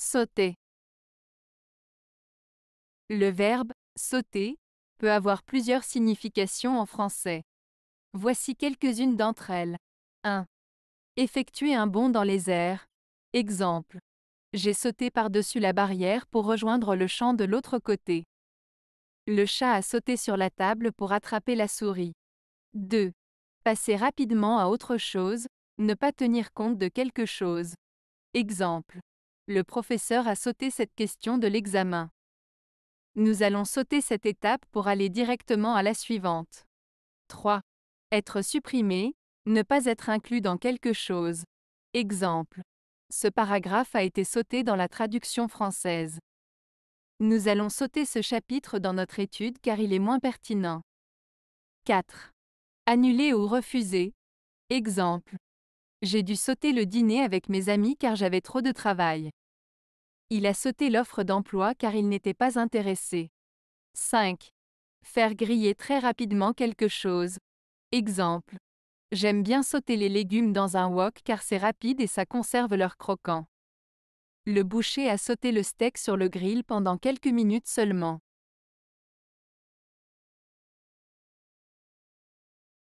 Sauter. Le verbe sauter peut avoir plusieurs significations en français. Voici quelques-unes d'entre elles. 1. Effectuer un bond dans les airs. Exemple. J'ai sauté par-dessus la barrière pour rejoindre le champ de l'autre côté. Le chat a sauté sur la table pour attraper la souris. 2. Passer rapidement à autre chose, ne pas tenir compte de quelque chose. Exemple le professeur a sauté cette question de l'examen. Nous allons sauter cette étape pour aller directement à la suivante. 3. Être supprimé, ne pas être inclus dans quelque chose. Exemple. Ce paragraphe a été sauté dans la traduction française. Nous allons sauter ce chapitre dans notre étude car il est moins pertinent. 4. Annuler ou refuser. Exemple. J'ai dû sauter le dîner avec mes amis car j'avais trop de travail. Il a sauté l'offre d'emploi car il n'était pas intéressé. 5. Faire griller très rapidement quelque chose. Exemple. J'aime bien sauter les légumes dans un wok car c'est rapide et ça conserve leur croquant. Le boucher a sauté le steak sur le grill pendant quelques minutes seulement.